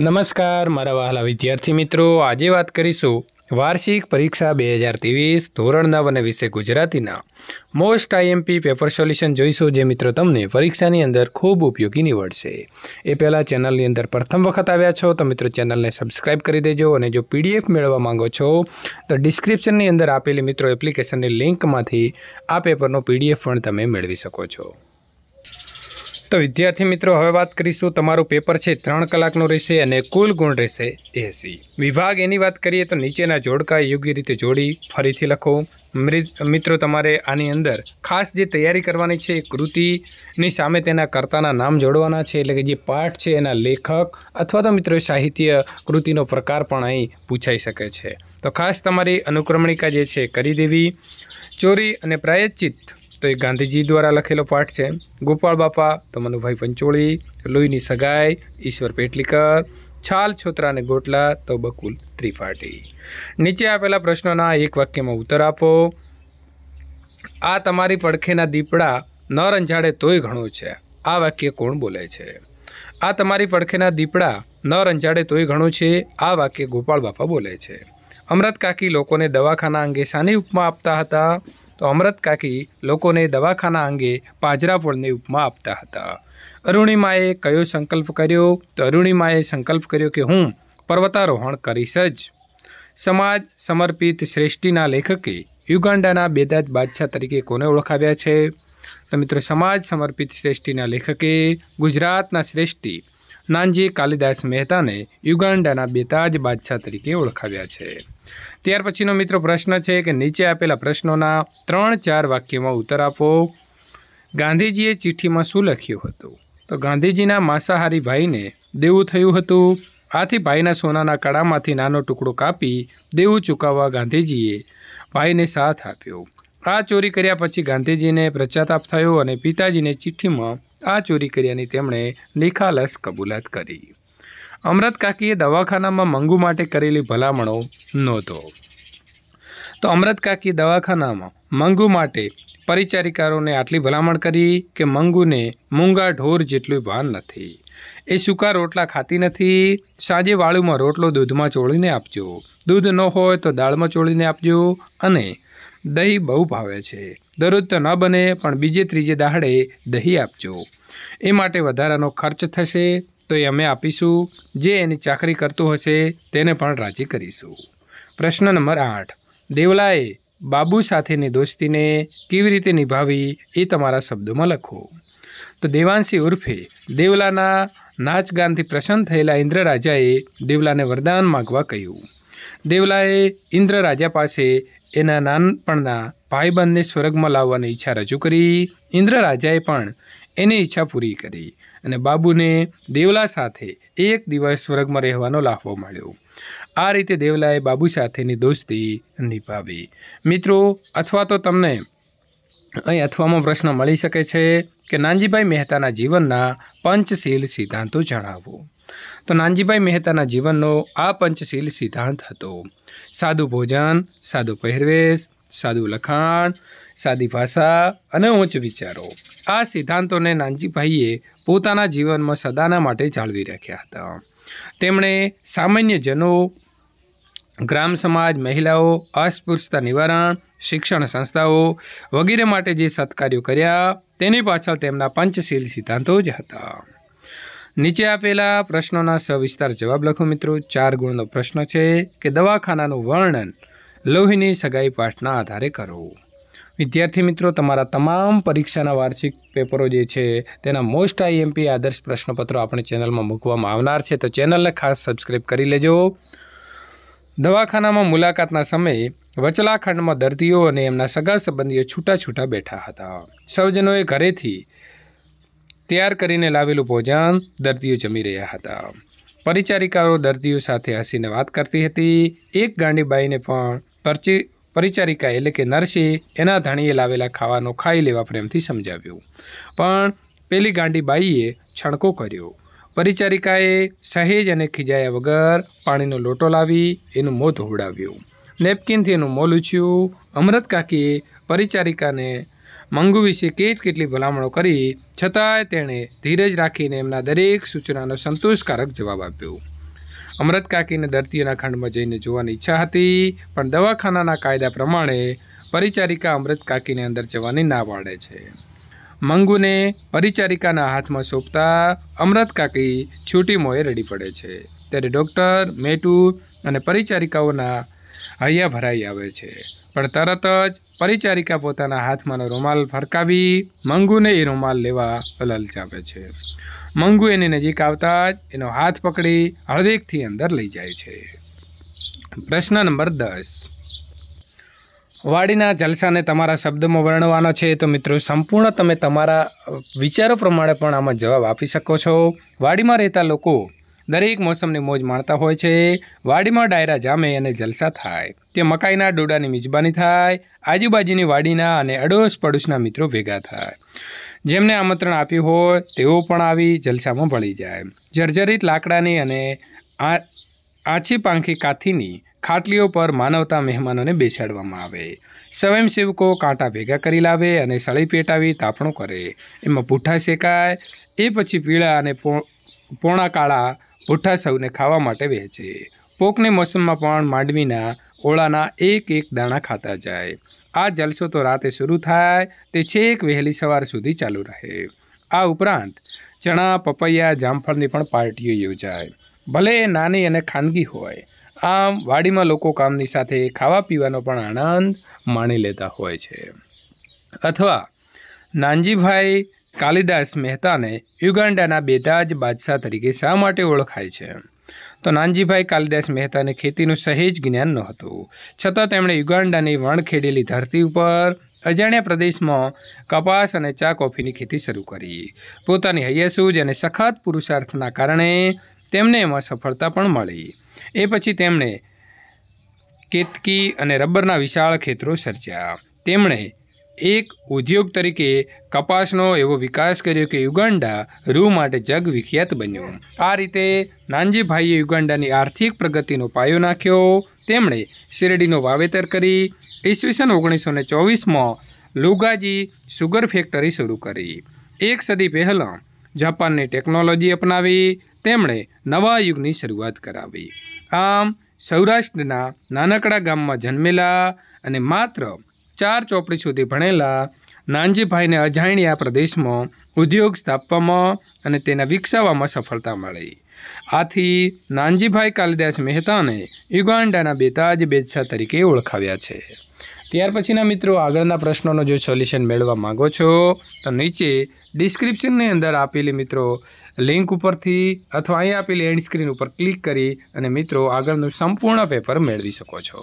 નમસ્કાર મારા વહાલા વિદ્યાર્થી મિત્રો આજે વાત કરીશું વાર્ષિક પરીક્ષા બે હજાર ત્રેવીસ ધોરણ નવ અને વિષય ગુજરાતીના મોસ્ટ આઈએમપી પેપર સોલ્યુશન જોઈશું જે મિત્રો તમને પરીક્ષાની અંદર ખૂબ ઉપયોગી નીવડશે એ પહેલાં ચેનલની અંદર પ્રથમ વખત આવ્યા છો તો મિત્રો ચેનલને સબસ્ક્રાઇબ કરી દેજો અને જો પીડીએફ મેળવવા માંગો છો તો ડિસ્ક્રિપ્શનની અંદર આપેલી મિત્રો એપ્લિકેશનની લિંકમાંથી આ પેપરનો પીડીએફ પણ તમે મેળવી શકો છો તો વિદ્યાર્થી મિત્રો હવે વાત કરીશું તમારું પેપર છે ત્રણ કલાકનું રહેશે અને કુલ ગુણ રહેશે એસી વિભાગ એની વાત કરીએ તો નીચેના જોડકા યોગ્ય રીતે જોડી ફરીથી લખો મિત્રો તમારે આની અંદર ખાસ જે તૈયારી કરવાની છે એ કૃતિની સામે તેના કર્તાના નામ જોડવાના છે એટલે કે જે પાઠ છે એના લેખક અથવા તો મિત્રો સાહિત્ય કૃતિનો પ્રકાર પણ અહીં પૂછાઈ શકે છે તો ખાસ તમારી અનુક્રમણિકા જે છે કરી દેવી ચોરી અને પ્રાયશ્ચિત તો એ ગાંધીજી દ્વારા લખેલો પાઠ છે ગોપાળ બાપા તો મનુભાઈ પંચોળી લોહીની સગાઈ ઈશ્વર પેટલીકર છાલ છોતરા છોતરાને ગોટલા તો બકુલ ત્રિપાઠી નીચે આપેલા પ્રશ્નોના એક વાક્યમાં ઉત્તર આપો આ તમારી પડખેના દીપડા ન રંજાડે તોય ઘણો છે આ વાક્ય કોણ બોલે છે આ તમારી પડખેના દીપડા ન રંજાડે તોય ઘણો છે આ વાક્ય ગોપાળ બાપા બોલે છે અમૃત કાકી લોકોને દવાખાના અંગે શાની ઉપમા આપતા હતા તો અમૃત કાકી લોકોને દવાખાના અંગે પાજરાફળની ઉપમા આપતા હતા અરુણિમાએ કયો સંકલ્પ કર્યો તો અરુણિમાએ સંકલ્પ કર્યો કે હું પર્વતારોહણ કરીશ જ સમાજ સમર્પિત શ્રેષ્ઠિના લેખકે યુગાન્ડાના બેદાજ બાદશાહ તરીકે કોને ઓળખાવ્યા છે તો મિત્રો સમાજ સમર્પિત શ્રેષ્ઠિના લેખકે ગુજરાતના શ્રેષ્ઠી નાનજી કાલિદાસ મહેતાને યુગાન્ડાના બેતાજ બાદશાહ તરીકે ઓળખાવ્યા છે ત્યાર પછીનો મિત્રો પ્રશ્ન છે કે નીચે આપેલા પ્રશ્નોના ત્રણ ચાર વાક્યમાં ઉત્તર આપો ગાંધીજીએ ચિઠ્ઠીમાં શું લખ્યું હતું તો ગાંધીજીના માંસાહારી ભાઈને દેવું થયું હતું આથી ભાઈના સોનાના કડામાંથી નાનો ટુકડો કાપી દેવું ચૂકવવા ગાંધીજીએ ભાઈને સાથ આપ્યો આ ચોરી કર્યા પછી ગાંધીજીને પ્રચાતાપ થયો અને પિતાજીને ચિઠ્ઠીમાં આ ચોરી કર્યાની તેમણે નિખાલસ કબૂલાત કરી અમરત કાકીએ દવાખાનામાં મંગુ માટે કરેલી ભલામણો નહોતો તો અમરત કાકીએ દવાખાનામાં મંગુ માટે પરિચારિકારોને આટલી ભલામણ કરી કે મંગુને મૂંગા ઢોર જેટલું ભાન નથી એ સૂકા રોટલા ખાતી નથી સાંજે વાળુમાં રોટલો દૂધમાં ચોળીને આપજો દૂધ ન હોય તો દાળમાં ચોળીને આપજો અને દહીં બહુ ભાવે છે દરરોજ તો ન બને પણ બીજે ત્રીજે દાહડે દહીં આપજો એ માટે વધારાનો ખર્ચ થશે તો એ અમે આપીશું જે એની ચાકરી કરતું હશે તેને પણ રાજી કરીશું પ્રશ્ન નંબર આઠ દેવલાએ બાબુ સાથેની દોસ્તીને કેવી રીતે નિભાવી એ તમારા શબ્દોમાં લખો તો દેવાંશી ઉર્ફે દેવલાના નાચગાનથી પ્રસન્ન થયેલા ઇન્દ્રરાજાએ દેવલાને વરદાન માગવા કહ્યું દેવલાએ ઇન્દ્રરાજા પાસે એના નાનપણના ભાઈબંધને સ્વર્ગમાં લાવવાની ઈચ્છા રજૂ કરી ઇન્દ્રરાજાએ પણ એની ઈચ્છા પૂરી કરી અને બાબુને દેવલા સાથે એક દિવસ સ્વર્ગમાં રહેવાનો લાફો મળ્યો આ રીતે દેવલાએ બાબુ સાથેની દોસ્તી નિભાવી મિત્રો અથવા તો તમને અહીં અથવામાં પ્રશ્ન મળી શકે છે કે નાનજીભાઈ મહેતાના જીવનના પંચશીલ સિદ્ધાંતો જણાવો તો નાનજીભાઈ મહેતાના જીવનનો આ પંચશીલ સિદ્ધાંત હતો સાદું ભોજન સાદું પહેરવેશ સાદું લખાણ સાદી ભાષા અને ઉચ્ચ વિચારો આ સિદ્ધાંતોને નાનજીભાઈએ પોતાના જીવનમાં સદાના માટે જાળવી રાખ્યા હતા તેમણે સામાન્યજનો ગ્રામ સમાજ મહિલાઓ અસ્પૃશ્યતા નિવારણ શિક્ષણ સંસ્થાઓ વગેરે માટે જે સત્કાર્યો કર્યા તેની પાછળ તેમના પંચશીલ સિદ્ધાંતો જ હતા નીચે આપેલા પ્રશ્નોના સવિસ્તાર જવાબ લખો મિત્રો ચાર ગુણનો પ્રશ્ન છે કે દવાખાનાનું વર્ણન લોહીની સગાઈ પાઠના આધારે કરો વિદ્યાર્થી મિત્રો તમારા તમામ પરીક્ષાના વાર્ષિક પેપરો જે છે તેના મોસ્ટ આઈએમપી આદર્શ પ્રશ્નપત્રો આપણી ચેનલમાં મૂકવામાં આવનાર છે તો ચેનલને ખાસ સબસ્ક્રાઈબ કરી લેજો દવાખાનામાં મુલાકાતના સમયે વચલાખંડમાં દર્દીઓ અને એમના સગા સંબંધીઓ છૂટા છૂટા બેઠા હતા સૌજનોએ ઘરેથી તૈયાર કરીને લાવેલું ભોજન દર્દીઓ જમી રહ્યા હતા પરિચારિકાઓ દર્દીઓ સાથે હસીને વાત કરતી હતી એક ગાંડીબાઈને પણ પરચી પરિચારિકા એટલે કે નર્સે એના ધાણીએ લાવેલા ખાવાનું ખાઈ લેવા પ્રેમથી સમજાવ્યું પણ પેલી ગાંડીબાઈએ છણકો કર્યો પરિચારિકાએ સહેજ અને ખીજાયા વગર પાણીનો લોટો લાવી એનું મોં ધોવડાવ્યું નેપકિનથી એનું મોં લૂછ્યું અમૃત કાકીએ પરિચારિકાને મંગુ વિશે કેટ કેટલી ભલામણો કરી છતાંય તેણે ધીરજ રાખીને એમના દરેક સૂચનાનો સંતોષકારક જવાબ આપ્યો અમૃત કાકીને દર્દીઓના ખંડમાં જઈને જોવાની ઈચ્છા હતી પણ દવાખાનાના કાયદા પ્રમાણે પરિચારિકા અમૃત કાકીને અંદર જવાની ના પાડે છે મંગુને પરિચારિકાના હાથમાં સોંપતા અમૃત કાકી છૂટી મોએ રડી પડે છે ત્યારે ડૉક્ટર મેટુ અને પરિચારિકાઓના હૈયા ભરાઈ આવે છે પણ તરત જ પરિચારિકા પોતાના હાથમાંનો રૂમાલ ફરકાવી મંગુને એ રૂમાલ લેવા લલચાવે છે મંગુ એની નજીક આવતા જ એનો હાથ પકડી હળવેકથી અંદર લઈ જાય છે પ્રશ્ન નંબર દસ વાડીના જલસાને તમારા શબ્દમાં વર્ણવાનો છે તો મિત્રો સંપૂર્ણ તમે તમારા વિચારો પ્રમાણે પણ આમાં જવાબ આપી શકો છો વાડીમાં રહેતા લોકો દરેક મોસમની મોજ માણતા હોય છે વાડીમાં ડાયરા જામે અને જલસા થાય તે મકાઈના ડોડાની મિજબાની થાય આજુબાજુની વાડીના અને અડોશ પડોશના મિત્રો ભેગા થાય જેમને આમંત્રણ આપ્યું હોય તેઓ પણ આવી જલસામાં ભળી જાય જર્જરિત લાકડાની અને આ આછી પાંખી કાથીની ખાટલીઓ પર માનવતા મહેમાનોને બેસાડવામાં આવે સ્વયંસેવકો કાંટા ભેગા કરી લાવે અને સળી પેટાવી તાપણું કરે એમાં પૂઠા શેકાય એ પછી પીળા અને પોણા કાળા ભૂઠા સૌને ખાવા માટે વહેંચે પોકની મોસમમાં પણ માંડવીના ઓળાના એક એક દાણા ખાતા જાય આ જલસો તો રાતે શરૂ થાય તે છેક વહેલી સવાર સુધી ચાલુ રહે આ ઉપરાંત ચણા પપૈયા જામફળની પણ પાર્ટીઓ યોજાય ભલે એ નાની અને ખાનગી હોય આમ વાડીમાં લોકો કામની સાથે ખાવા પીવાનો પણ આનંદ માણી લેતા હોય છે અથવા નાનજીભાઈ કાલિદાસ મહેતાને યુગાન્ડાના બેતાજ બાદશાહ તરીકે શા માટે ઓળખાય છે તો નાનજીભાઈ કાલિદાસ મહેતાને ખેતીનું સહેજ જ્ઞાન નહોતું છતાં તેમણે યુગાન્ડાની વણખેડેલી ધરતી ઉપર અજાણ્યા પ્રદેશમાં કપાસ અને ચા કોફીની ખેતી શરૂ કરી પોતાની હૈયાસૂજ અને સખત પુરુષાર્થના કારણે તેમને એમાં સફળતા પણ મળી એ પછી તેમણે કેતકી અને રબરના વિશાળ ખેતરો સર્જ્યા તેમણે એક ઉદ્યોગ તરીકે કપાસનો એવો વિકાસ કર્યો કે યુગાંડા રૂ માટે જગ વિખ્યાત બન્યો આ રીતે નાનજીભાઈએ યુગાંડાની આર્થિક પ્રગતિનો પાયો નાખ્યો તેમણે શેરડીનું વાવેતર કરી ઈસવીસન ઓગણીસો ને ચોવીસમાં લુગાજી સુગર ફેક્ટરી શરૂ કરી એક સદી પહેલાં જાપાનની ટેકનોલોજી અપનાવી તેમણે નવા યુગની શરૂઆત કરાવી આમ સૌરાષ્ટ્રના નાનકડા ગામમાં જન્મેલા અને માત્ર ચાર ચોપડી સુધી ભણેલા નાનજીભાઈને અજાણી આ પ્રદેશમાં ઉદ્યોગ સ્થાપવામાં અને તેને વિકસાવવામાં સફળતા મળી આથી નાનજીભાઈ કાલિદાસ મહેતાને યુગાન્ડાના બેતાજ બેદશાહ તરીકે ઓળખાવ્યા છે ત્યાર પછીના મિત્રો આગળના પ્રશ્નોનો જો સોલ્યુશન મેળવવા માગો છો તો નીચે ડિસ્ક્રિપ્શનની અંદર આપેલી મિત્રો લિંક ઉપરથી અથવા અહીં આપેલી એન્ડ સ્ક્રીન ઉપર ક્લિક કરી અને મિત્રો આગળનું સંપૂર્ણ પેપર મેળવી શકો છો